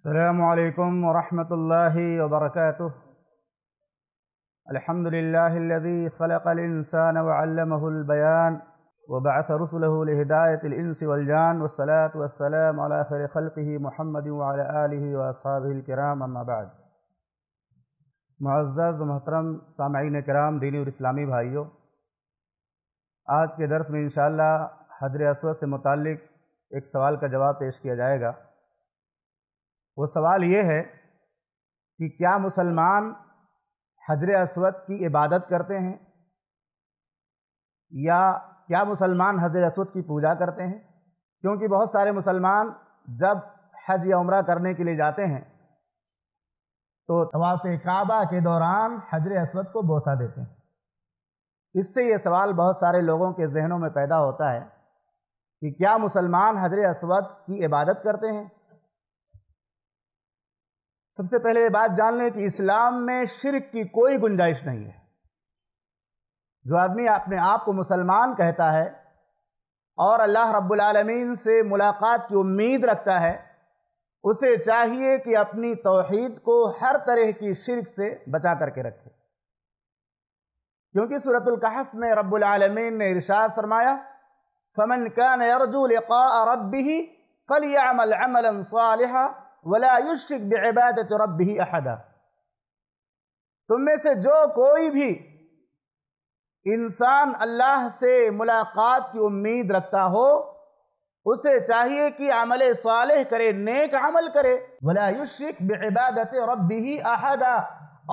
السلام علیکم و رحمۃ اللہ وبرکاتہ الحمد للہ خلق و وعلمه البيان وبعث رسله لهداية ہدایت والجان والصلاة والسلام على سلاۃ خلقه محمد وعلى آله وََ الكرام کرام بعد معزز محترم سامعین کرام دینی اور اسلامی بھائیوں آج کے درس میں انشاءاللہ حضر حدر اسود سے متعلق ایک سوال کا جواب پیش کیا جائے گا وہ سوال یہ ہے کہ کیا مسلمان حجر اسود کی عبادت کرتے ہیں یا کیا مسلمان حضر اسود کی پوجا کرتے ہیں کیونکہ بہت سارے مسلمان جب حج یا عمرہ کرنے کے لیے جاتے ہیں تو طواف کعبہ کے دوران حضر اسود کو بوسہ دیتے ہیں اس سے یہ سوال بہت سارے لوگوں کے ذہنوں میں پیدا ہوتا ہے کہ کیا مسلمان حضر اسود کی عبادت کرتے ہیں سب سے پہلے یہ بات جان لیں کہ اسلام میں شرک کی کوئی گنجائش نہیں ہے جو آدمی اپنے آپ کو مسلمان کہتا ہے اور اللہ رب العالمین سے ملاقات کی امید رکھتا ہے اسے چاہیے کہ اپنی توحید کو ہر طرح کی شرک سے بچا کر کے رکھے کیونکہ صورت القحف میں رب العالمین نے ارشاد فرمایا فمن فلیعمل عملا صالحا ولا بے بعبادت ربه احدا تم میں سے جو کوئی بھی انسان اللہ سے ملاقات کی امید رکھتا ہو اسے چاہیے کہ عمل صالح کرے نیک عمل کرے ولاوش یشرک بعبادت ربه احدا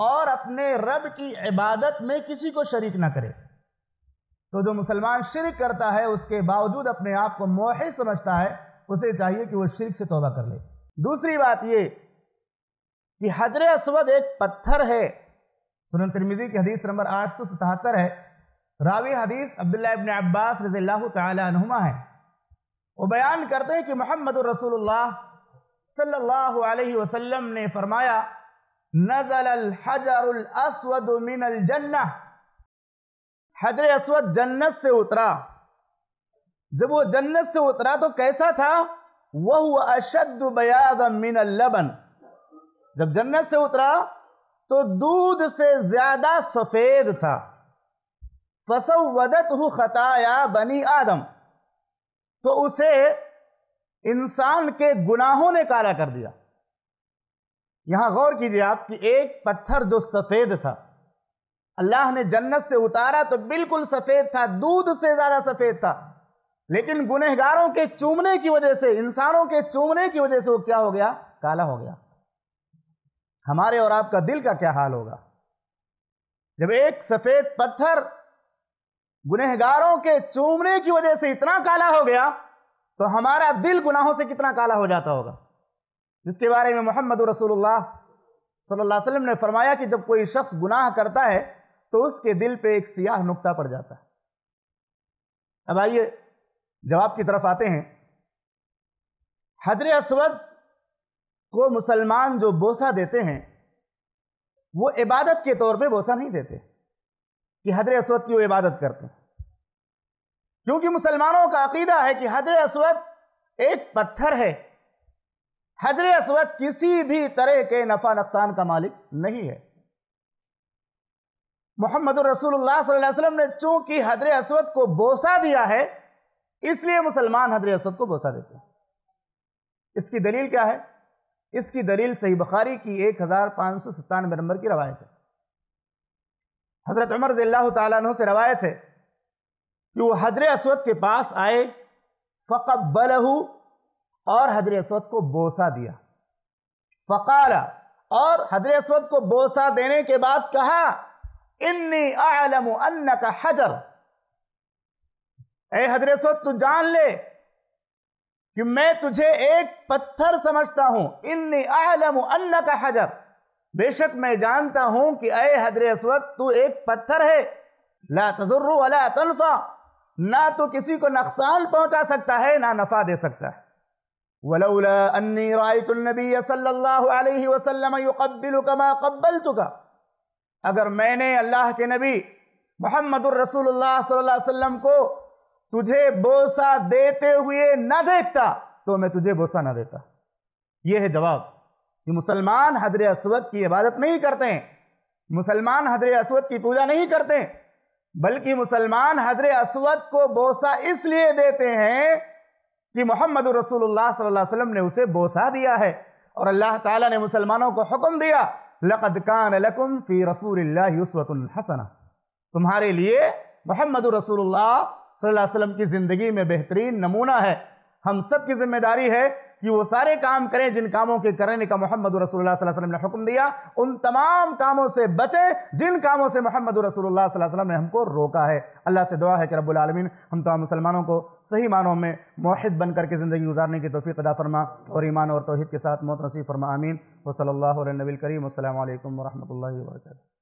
اور اپنے رب کی عبادت میں کسی کو شریک نہ کرے تو جو مسلمان شرک کرتا ہے اس کے باوجود اپنے آپ کو موحد سمجھتا ہے اسے چاہیے کہ وہ شرک سے توبہ کر لے دوسری بات یہ کہ حجر اسود ایک پتھر ہے سنن ترمیزی کی حدیث نمبر آٹھ سو ستہتر ہے راوی حدیث عبداللہ ابن عباس رضی اللہ تعالی عنہما ہے وہ بیان کرتے ہیں کہ محمد الرسول اللہ صلی اللہ علیہ وسلم نے فرمایا نزل الحجر الاسود من الجنہ حجر اسود جنت سے اترا جب وہ جنت سے اترا تو کیسا تھا لبن جب جنت سے اترا تو دودھ سے زیادہ سفید تھا خطایا بنی آدم تو اسے انسان کے گناہوں نے کالا کر دیا یہاں غور کیجیے آپ کہ ایک پتھر جو سفید تھا اللہ نے جنت سے اتارا تو بالکل سفید تھا دودھ سے زیادہ سفید تھا لیکن گنہ گاروں کے چومنے کی وجہ سے انسانوں کے چومنے کی وجہ سے وہ کیا ہو گیا کالا ہو گیا ہمارے اور آپ کا دل کا کیا حال ہوگا جب ایک سفید پتھر گنہ گاروں کے چومنے کی وجہ سے اتنا کالا ہو گیا تو ہمارا دل گناہوں سے کتنا کالا ہو جاتا ہوگا جس کے بارے میں محمد رسول اللہ صلی اللہ علیہ وسلم نے فرمایا کہ جب کوئی شخص گناہ کرتا ہے تو اس کے دل پہ ایک سیاہ نکتہ پڑ جاتا ہے اب آئیے جواب کی طرف آتے ہیں حجر اسود کو مسلمان جو بوسہ دیتے ہیں وہ عبادت کے طور پہ بوسہ نہیں دیتے کہ حدر اسود کی وہ عبادت کرتے ہیں کیونکہ مسلمانوں کا عقیدہ ہے کہ حدر اسود ایک پتھر ہے حجر اسود کسی بھی طرح کے نفع نقصان کا مالک نہیں ہے محمد الرسول اللہ صلی اللہ علیہ وسلم نے چونکہ حیدر اسود کو بوسہ دیا ہے اس لیے مسلمان حضر اسد کو بوسا ہیں اس کی دلیل کیا ہے اس کی دلیل صحیح بخاری کی ایک ہزار پانچ سو ستانوے نمبر کی روایت ہے حضرت عمر رضی اللہ تعالیٰ عنہ سے روایت ہے کہ وہ حضر اسود کے پاس آئے فقب بلہ اور حضر اسود کو بوسا دیا فقالا اور حضر اسود کو بوسا دینے کے بعد کہا انی اعلم انک حجر اے حضرت سو تو جان لے کہ میں تجھے ایک پتھر سمجھتا ہوں انی اعلم انکا حجر بے شک میں جانتا ہوں کہ اے حضر اسود تو ایک پتھر ہے لا تضر ولا تنفع نہ تو کسی کو نقصان پہنچا سکتا ہے نہ نفع دے سکتا ہے ولولا انی رائت النبی صلی اللہ علیہ وسلم یقبل کما قبلتکا اگر میں نے اللہ کے نبی محمد الرسول اللہ صلی اللہ علیہ وسلم کو تجھے بوسا دیتے ہوئے نہ دیکھتا تو میں تجھے بوسا نہ دیتا یہ ہے جواب مسلمان حضر اسود کی عبادت نہیں کرتے ہیں مسلمان حضر اسود کی پوجا نہیں کرتے بلکہ مسلمان حضر اسود کو بوسا اس لیے دیتے ہیں کہ محمد رسول اللہ صلی اللہ علیہ وسلم نے اسے بوسا دیا ہے اور اللہ تعالیٰ نے مسلمانوں کو حکم دیا لقد لکم فی رسول اللہ سنا تمہارے لیے محمد رسول اللہ صلی اللہ علیہ وسلم کی زندگی میں بہترین نمونہ ہے ہم سب کی ذمہ داری ہے کہ وہ سارے کام کریں جن کاموں کے کرنے کا محمد رسول اللہ صلی اللہ علیہ وسلم نے حکم دیا ان تمام کاموں سے بچیں جن کاموں سے محمد رسول اللہ صلی اللہ علیہ وسلم نے ہم کو روکا ہے اللہ سے دعا ہے کہ رب العالمین ہم تو مسلمانوں کو صحیح معنوں میں موحد بن کر کے زندگی گزارنے کی توفیق ادا فرما اور ایمان اور توحید کے ساتھ موت نصیب فرما امین وہ صلی اللہ علیہ کریم السلام علیکم ورحمۃ اللہ وبرکاتہ